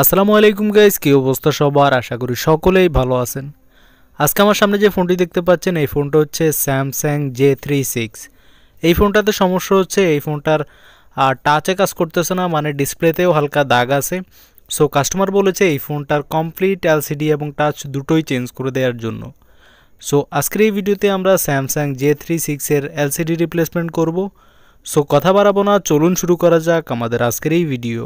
আসসালামু আলাইকুম গাইজ কী অবস্থা সবার আশা করি সকলেই ভালো আছেন আজকে আমার সামনে যে ফোনটি দেখতে পাচ্ছেন এই ফোনটা হচ্ছে স্যামসাং জে থ্রি সিক্স এই ফোনটাতে সমস্যা হচ্ছে এই ফোনটার টাচে কাজ করতেছে না মানে ডিসপ্লেতেও হালকা দাগ আছে সো কাস্টমার বলেছে এই ফোনটার কমপ্লিট এলসিডি এবং টাচ দুটোই চেঞ্জ করে দেওয়ার জন্য সো আজকের এই ভিডিওতে আমরা স্যামসাং জে থ্রি সিক্সের এলসিডি রিপ্লেসমেন্ট করব সো কথা বাড়াবো না চলুন শুরু করা যাক আমাদের আজকের এই ভিডিও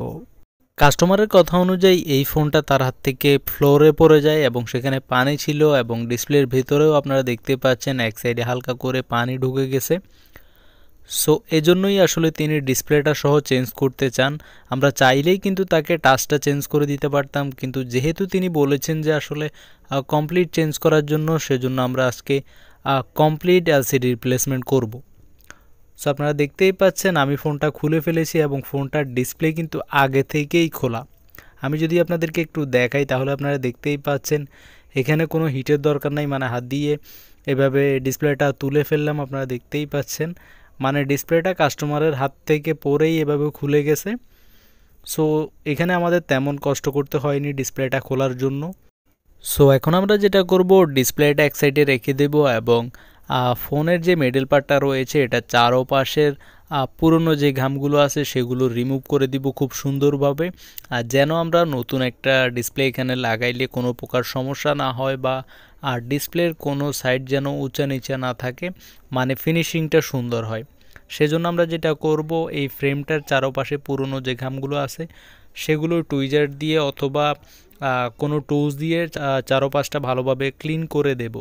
কাস্টমারের কথা অনুযায়ী এই ফোনটা তার হাত থেকে ফ্লোরে পড়ে যায় এবং সেখানে পানি ছিল এবং ডিসপ্লের ভিতরেও আপনারা দেখতে পাচ্ছেন এক সাইডে হালকা করে পানি ঢুকে গেছে সো এজন্যই আসলে তিনি ডিসপ্লেটা সহ চেঞ্জ করতে চান আমরা চাইলেই কিন্তু তাকে টাচটা চেঞ্জ করে দিতে পারতাম কিন্তু যেহেতু তিনি বলেছেন যে আসলে কমপ্লিট চেঞ্জ করার জন্য সেজন্য আমরা আজকে কমপ্লিট এলসিডি রিপ্লেসমেন্ট করব সো আপনারা দেখতেই পাচ্ছেন আমি ফোনটা খুলে ফেলেছি এবং ফোনটার ডিসপ্লে কিন্তু আগে থেকেই খোলা আমি যদি আপনাদেরকে একটু দেখাই তাহলে আপনারা দেখতেই পাচ্ছেন এখানে কোনো হিটের দরকার নাই মানে হাত দিয়ে এভাবে ডিসপ্লেটা তুলে ফেললাম আপনারা দেখতেই পাচ্ছেন মানে ডিসপ্লেটা কাস্টমারের হাত থেকে পরেই এভাবে খুলে গেছে সো এখানে আমাদের তেমন কষ্ট করতে হয়নি ডিসপ্লেটা খোলার জন্য সো এখন আমরা যেটা করব ডিসপ্লেটা এক সাইডে রেখে দেব এবং ফোনের যে মেডেল পার্টটা রয়েছে এটা চারোপাশের পুরনো যে ঘামগুলো আছে সেগুলো রিমুভ করে দিব খুব সুন্দরভাবে আর যেন আমরা নতুন একটা ডিসপ্লে এখানে লাগাইলে কোনো প্রকার সমস্যা না হয় বা আর ডিসপ্লের কোনো সাইড যেন উঁচা নিচা না থাকে মানে ফিনিশিংটা সুন্দর হয় সেজন্য আমরা যেটা করব এই ফ্রেমটার চারোপাশে পুরনো যে ঘামগুলো আছে সেগুলো টুইজার দিয়ে অথবা কোনো টুলস দিয়ে চারোপাশটা ভালোভাবে ক্লিন করে দেব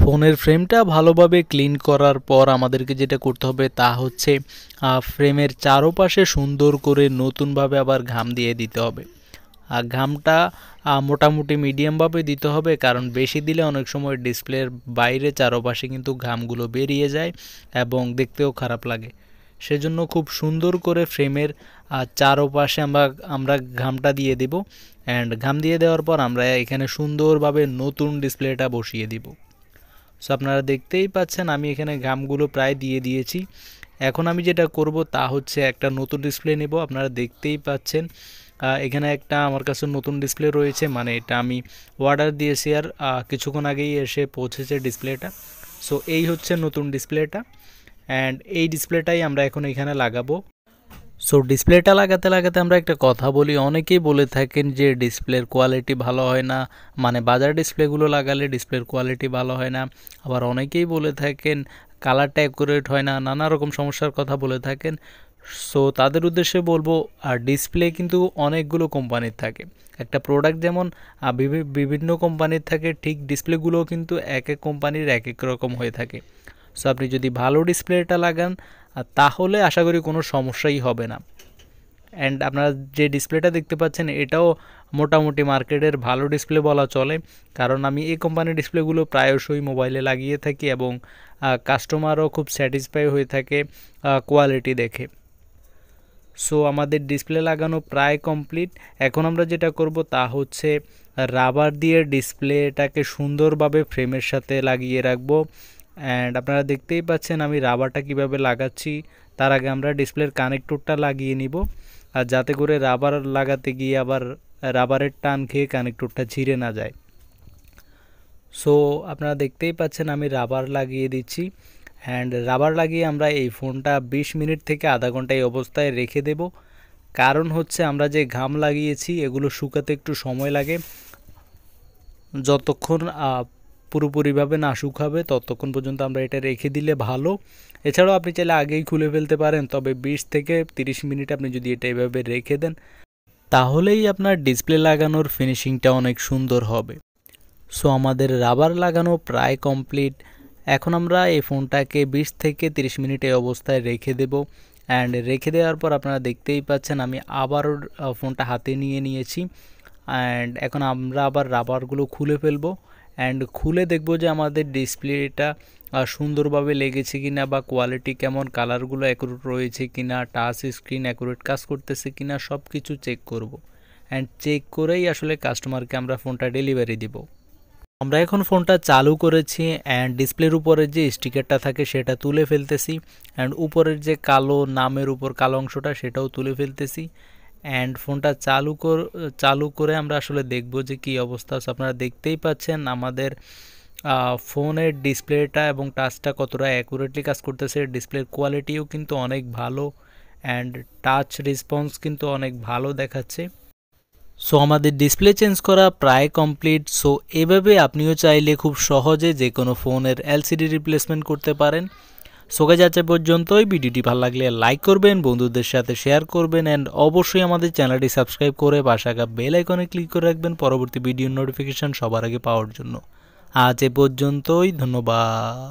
ফোনের ফ্রেমটা ভালোভাবে ক্লিন করার পর আমাদেরকে যেটা করতে হবে তা হচ্ছে ফ্রেমের চারোপাশে সুন্দর করে নতুনভাবে আবার ঘাম দিয়ে দিতে হবে আর ঘামটা মোটামুটি মিডিয়ামভাবে দিতে হবে কারণ বেশি দিলে অনেক সময় ডিসপ্লের বাইরে চারপাশে কিন্তু ঘামগুলো বেরিয়ে যায় এবং দেখতেও খারাপ লাগে সেজন্য খুব সুন্দর করে ফ্রেমের চারোপাশে আমরা আমরা ঘামটা দিয়ে দেব অ্যান্ড ঘাম দিয়ে দেওয়ার পর আমরা এখানে সুন্দরভাবে নতুন ডিসপ্লেটা বসিয়ে দিব সো আপনারা দেখতেই পাচ্ছেন আমি এখানে গামগুলো প্রায় দিয়ে দিয়েছি এখন আমি যেটা করব তা হচ্ছে একটা নতুন ডিসপ্লে নেব আপনারা দেখতেই পাচ্ছেন এখানে একটা আমার কাছে নতুন ডিসপ্লে রয়েছে মানে এটা আমি অর্ডার দিয়েছি আর কিছুক্ষণ আগেই এসে পৌঁছেছে ডিসপ্লেটা সো এই হচ্ছে নতুন ডিসপ্লেটা অ্যান্ড এই ডিসপ্লেটাই আমরা এখন এখানে লাগাবো সো ডিসপ্লেটা লাগাতে লাগাতে আমরা একটা কথা বলি অনেকেই বলে থাকেন যে ডিসপ্লের কোয়ালিটি ভালো হয় না মানে বাজার ডিসপ্লেগুলো লাগালে ডিসপ্লের কোয়ালিটি ভালো হয় না আবার অনেকেই বলে থাকেন কালারটা অ্যাকুরেট হয় না নানা রকম সমস্যার কথা বলে থাকেন সো তাদের উদ্দেশ্যে বলবো আর ডিসপ্লে কিন্তু অনেকগুলো কোম্পানির থাকে একটা প্রোডাক্ট যেমন বিভিন্ন কোম্পানির থাকে ঠিক ডিসপ্লেগুলোও কিন্তু এক এক কোম্পানির এক এক রকম হয়ে থাকে সো আপনি যদি ভালো ডিসপ্লেটা লাগান আর তাহলে আশা করি কোনো সমস্যাই হবে না অ্যান্ড আপনারা যে ডিসপ্লেটা দেখতে পাচ্ছেন এটাও মোটামুটি মার্কেটের ভালো ডিসপ্লে বলা চলে কারণ আমি এই কোম্পানির ডিসপ্লেগুলো প্রায়শই মোবাইলে লাগিয়ে থাকি এবং কাস্টমারও খুব স্যাটিসফাই হয়ে থাকে কোয়ালিটি দেখে সো আমাদের ডিসপ্লে লাগানো প্রায় কমপ্লিট এখন আমরা যেটা করব তা হচ্ছে রাবার দিয়ে ডিসপ্লেটাকে সুন্দরভাবে ফ্রেমের সাথে লাগিয়ে রাখবো অ্যান্ড আপনারা দেখতেই পাচ্ছেন আমি রাবারটা কিভাবে লাগাচ্ছি তার আগে আমরা ডিসপ্লের কানেক্টরটা লাগিয়ে নিব আর যাতে করে রাবার লাগাতে গিয়ে আবার রাবারের টান খেয়ে কানেক্টরটা ছিঁড়ে না যায় সো আপনারা দেখতেই পাচ্ছেন আমি রাবার লাগিয়ে দিচ্ছি অ্যান্ড রাবার লাগিয়ে আমরা এই ফোনটা ২০ মিনিট থেকে আধা ঘন্টা এই অবস্থায় রেখে দেব কারণ হচ্ছে আমরা যে ঘাম লাগিয়েছি এগুলো শুকাতে একটু সময় লাগে যতক্ষণ পুরোপুরিভাবে না শুকাবে ততক্ষণ পর্যন্ত আমরা এটা রেখে দিলে ভালো এছাড়াও আপনি চাইলে আগেই খুলে ফেলতে পারেন তবে বিশ থেকে তিরিশ মিনিট আপনি যদি এটা এভাবে রেখে দেন তাহলেই আপনার ডিসপ্লে লাগানোর ফিনিশিংটা অনেক সুন্দর হবে সো আমাদের রাবার লাগানো প্রায় কমপ্লিট এখন আমরা এই ফোনটাকে বিশ থেকে তিরিশ মিনিট এই অবস্থায় রেখে দেব অ্যান্ড রেখে দেওয়ার পর আপনারা দেখতেই পাচ্ছেন আমি আবারও ফোনটা হাতে নিয়ে নিয়েছি অ্যান্ড এখন আমরা আবার রাবারগুলো খুলে ফেলবো অ্যান্ড খুলে দেখব যে আমাদের ডিসপ্লেটা সুন্দরভাবে লেগেছে কি না বা কোয়ালিটি কেমন কালারগুলো অ্যাকুরেট রয়েছে কি না টাচ স্ক্রিন অ্যাকুরেট কাজ করতেছে কি না সব কিছু চেক করব অ্যান্ড চেক করেই আসলে কাস্টমারকে আমরা ফোনটা ডেলিভারি দিব আমরা এখন ফোনটা চালু করেছি অ্যান্ড ডিসপ্লের উপরে যে স্টিকারটা থাকে সেটা তুলে ফেলতেছি অ্যান্ড উপরের যে কালো নামের উপর কালো অংশটা সেটাও তুলে ফেলতেছি অ্যান্ড ফোনটা চালু কর চালু করে আমরা আসলে দেখব যে কি অবস্থা আছে আপনারা দেখতেই পাচ্ছেন আমাদের ফোনের ডিসপ্লেটা এবং টাচটা কতটা অ্যাকুরেটলি কাজ করতেছে ডিসপ্লের কোয়ালিটিও কিন্তু অনেক ভালো অ্যান্ড টাচ রেসপন্স কিন্তু অনেক ভালো দেখাচ্ছে সো আমাদের ডিসপ্লে চেঞ্জ করা প্রায় কমপ্লিট সো এভাবে আপনিও চাইলে খুব সহজে যে কোনো ফোনের এলসিডি রিপ্লেসমেন্ট করতে পারেন সোকে যাচ্ছে পর্যন্তই ভিডিওটি ভালো লাগলে লাইক করবেন বন্ধুদের সাথে শেয়ার করবেন অ্যান্ড অবশ্যই আমাদের চ্যানেলটি সাবস্ক্রাইব করে পাশে থাকা বেল আইকনে ক্লিক করে রাখবেন পরবর্তী ভিডিও নোটিফিকেশান সবার আগে পাওয়ার জন্য আজ এ পর্যন্তই ধন্যবাদ